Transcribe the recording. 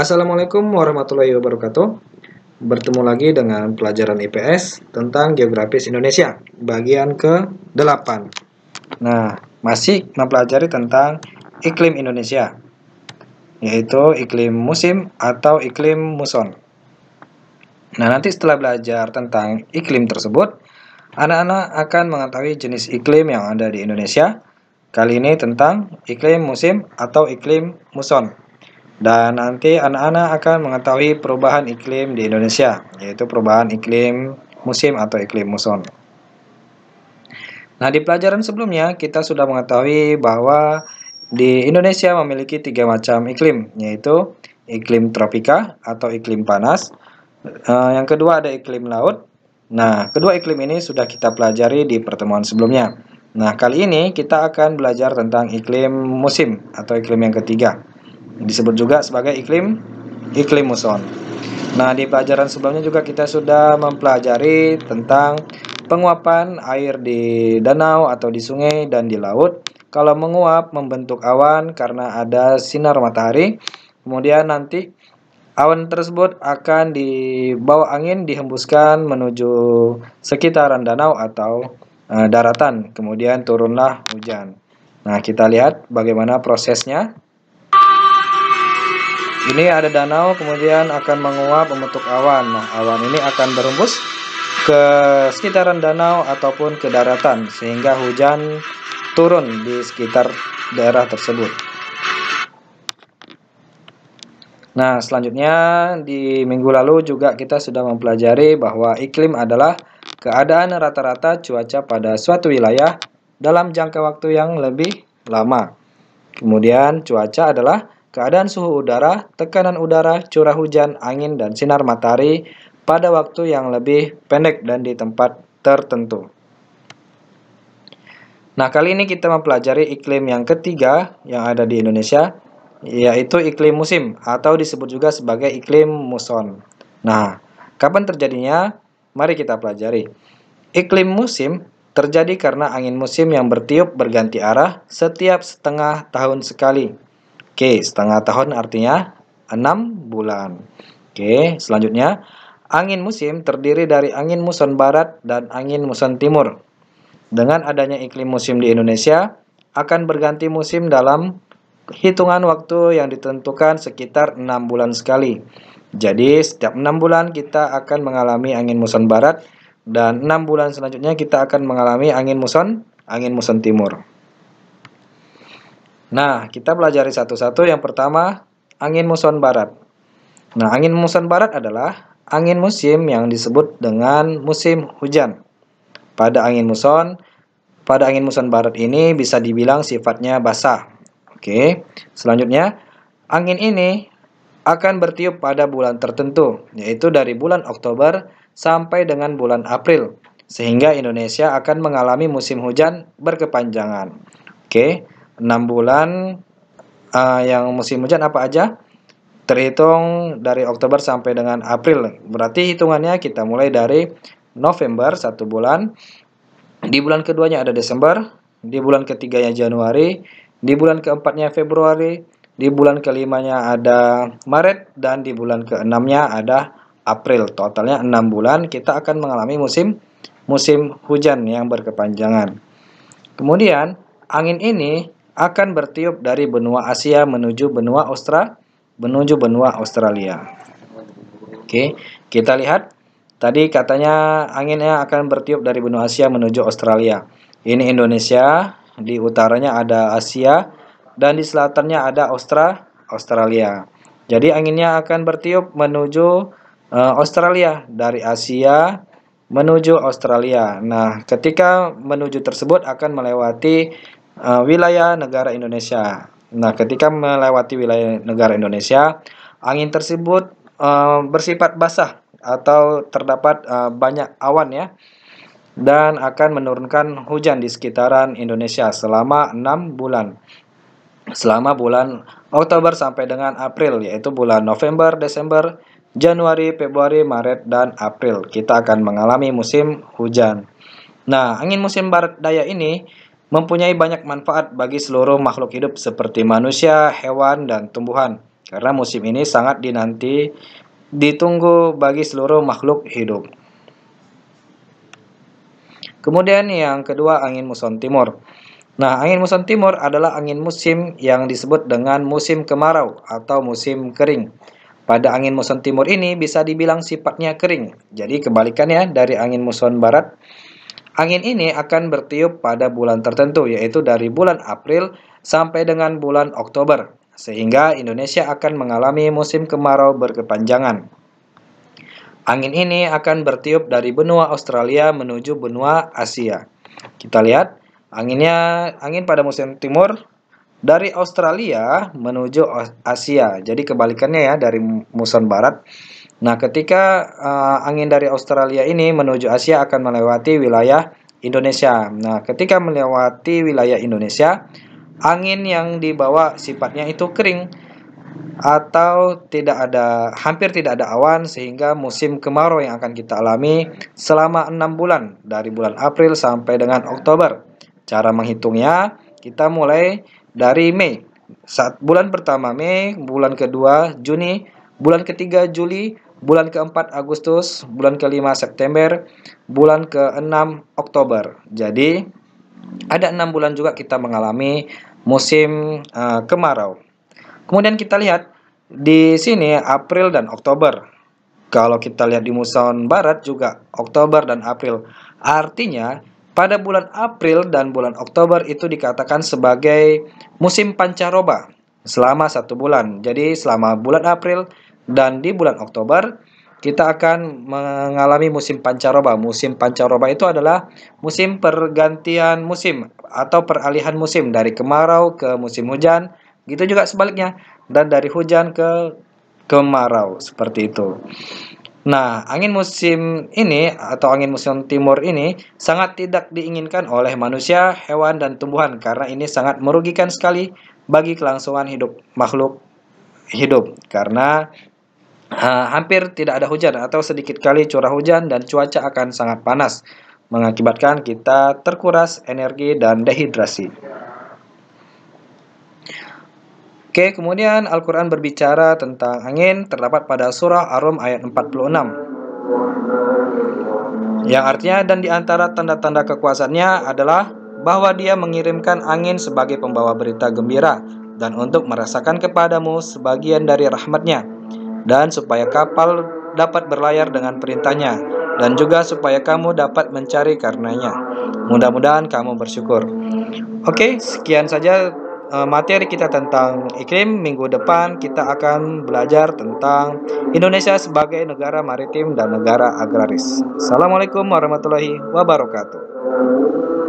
Assalamualaikum warahmatullahi wabarakatuh. Bertemu lagi dengan pelajaran IPS tentang Geografis Indonesia, bagian ke-8. Nah, masih mempelajari tentang iklim Indonesia, yaitu iklim musim atau iklim muson. Nah, nanti setelah belajar tentang iklim tersebut, anak-anak akan mengetahui jenis iklim yang ada di Indonesia. Kali ini tentang iklim musim atau iklim muson dan nanti anak-anak akan mengetahui perubahan iklim di Indonesia, yaitu perubahan iklim musim atau iklim muson. Nah, di pelajaran sebelumnya kita sudah mengetahui bahwa di Indonesia memiliki tiga macam iklim, yaitu iklim tropika atau iklim panas. Eh, yang kedua ada iklim laut. Nah, kedua iklim ini sudah kita pelajari di pertemuan sebelumnya. Nah, kali ini kita akan belajar tentang iklim musim atau iklim yang ketiga disebut juga sebagai iklim iklim muson. Nah, di pelajaran sebelumnya juga kita sudah mempelajari tentang penguapan air di danau atau di sungai dan di laut. Kalau menguap membentuk awan karena ada sinar matahari. Kemudian nanti Awan tersebut akan dibawa angin dihembuskan menuju sekitaran danau atau e, daratan, kemudian turunlah hujan. Nah, kita lihat bagaimana prosesnya. Ini ada danau kemudian akan menguap membentuk awan. Nah, awan ini akan berembus ke sekitaran danau ataupun ke daratan sehingga hujan turun di sekitar daerah tersebut. Nah, selanjutnya di minggu lalu juga kita sudah mempelajari bahwa iklim adalah keadaan rata-rata cuaca pada suatu wilayah dalam jangka waktu yang lebih lama. Kemudian cuaca adalah keadaan suhu udara, tekanan udara, curah hujan, angin, dan sinar matahari pada waktu yang lebih pendek dan di tempat tertentu. Nah, kali ini kita mempelajari iklim yang ketiga yang ada di Indonesia, yaitu iklim musim atau disebut juga sebagai iklim muson. Nah, kapan terjadinya? Mari kita pelajari. Iklim musim terjadi karena angin musim yang bertiup berganti arah setiap setengah tahun sekali Oke, setengah tahun artinya 6 bulan. Oke, selanjutnya angin musim terdiri dari angin muson barat dan angin muson timur. Dengan adanya iklim musim di Indonesia akan berganti musim dalam hitungan waktu yang ditentukan sekitar 6 bulan sekali. Jadi, setiap 6 bulan kita akan mengalami angin muson barat dan 6 bulan selanjutnya kita akan mengalami angin muson angin muson timur. Nah, kita pelajari satu-satu. Yang pertama, angin muson barat. Nah, angin muson barat adalah angin musim yang disebut dengan musim hujan. Pada angin muson, pada angin muson barat ini bisa dibilang sifatnya basah. Oke. Selanjutnya, angin ini akan bertiup pada bulan tertentu, yaitu dari bulan Oktober sampai dengan bulan April, sehingga Indonesia akan mengalami musim hujan berkepanjangan. Oke. 6 bulan uh, yang musim hujan apa aja? Terhitung dari Oktober sampai dengan April. Berarti hitungannya kita mulai dari November satu bulan. Di bulan keduanya ada Desember, di bulan ketiganya Januari, di bulan keempatnya Februari, di bulan kelimanya ada Maret dan di bulan keenamnya ada April. Totalnya 6 bulan kita akan mengalami musim musim hujan yang berkepanjangan. Kemudian angin ini akan bertiup dari benua Asia menuju benua Australia, menuju benua Australia. Oke, kita lihat tadi katanya anginnya akan bertiup dari benua Asia menuju Australia. Ini Indonesia, di utaranya ada Asia dan di selatannya ada Austra Australia. Jadi anginnya akan bertiup menuju eh, Australia dari Asia menuju Australia. Nah, ketika menuju tersebut akan melewati uh, wilayah negara Indonesia. Nah, ketika melewati wilayah negara Indonesia, angin tersebut uh, bersifat basah atau terdapat uh, banyak awan ya dan akan menurunkan hujan di sekitaran Indonesia selama 6 bulan. Selama bulan Oktober sampai dengan April yaitu bulan November, Desember, Januari, Februari, Maret dan April kita akan mengalami musim hujan. Nah, angin musim barat daya ini mempunyai banyak manfaat bagi seluruh makhluk hidup seperti manusia, hewan, dan tumbuhan. Karena musim ini sangat dinanti ditunggu bagi seluruh makhluk hidup. Kemudian yang kedua angin muson timur. Nah, angin muson timur adalah angin musim yang disebut dengan musim kemarau atau musim kering. Pada angin muson timur ini bisa dibilang sifatnya kering. Jadi kebalikannya dari angin muson barat Angin ini akan bertiup pada bulan tertentu, yaitu dari bulan April sampai dengan bulan Oktober, sehingga Indonesia akan mengalami musim kemarau berkepanjangan. Angin ini akan bertiup dari benua Australia menuju benua Asia. Kita lihat, anginnya angin pada musim timur dari Australia menuju Asia. Jadi kebalikannya ya dari musim barat. Nah, ketika uh, angin dari Australia ini menuju Asia akan melewati wilayah Indonesia. Nah, ketika melewati wilayah Indonesia, angin yang dibawa sifatnya itu kering atau tidak ada hampir tidak ada awan sehingga musim kemarau yang akan kita alami selama enam bulan dari bulan April sampai dengan Oktober. Cara menghitungnya kita mulai dari Mei. Saat bulan pertama Mei, bulan kedua Juni, bulan ketiga Juli, bulan ke-4 Agustus, bulan ke-5 September, bulan ke-6 Oktober. Jadi ada enam bulan juga kita mengalami musim uh, kemarau. Kemudian kita lihat di sini April dan Oktober. Kalau kita lihat di muson barat juga Oktober dan April. Artinya pada bulan April dan bulan Oktober itu dikatakan sebagai musim pancaroba selama satu bulan. Jadi selama bulan April dan di bulan Oktober kita akan mengalami musim pancaroba. Musim pancaroba itu adalah musim pergantian musim atau peralihan musim dari kemarau ke musim hujan. Gitu juga sebaliknya dan dari hujan ke kemarau seperti itu. Nah, angin musim ini atau angin musim timur ini sangat tidak diinginkan oleh manusia, hewan, dan tumbuhan karena ini sangat merugikan sekali bagi kelangsungan hidup makhluk hidup karena ha, hampir tidak ada hujan atau sedikit kali curah hujan dan cuaca akan sangat panas, mengakibatkan kita terkuras energi dan dehidrasi. Oke, kemudian Al-Quran berbicara tentang angin terdapat pada surah Ar-Rum ayat 46. Yang artinya dan di antara tanda-tanda kekuasaannya adalah bahwa dia mengirimkan angin sebagai pembawa berita gembira dan untuk merasakan kepadamu sebagian dari rahmatnya. nya dan supaya kapal dapat berlayar dengan perintahnya, dan juga supaya kamu dapat mencari karenanya. Mudah-mudahan kamu bersyukur. Oke, sekian saja eh, materi kita tentang iklim. Minggu depan kita akan belajar tentang Indonesia sebagai negara maritim dan negara agraris. Assalamualaikum warahmatullahi wabarakatuh.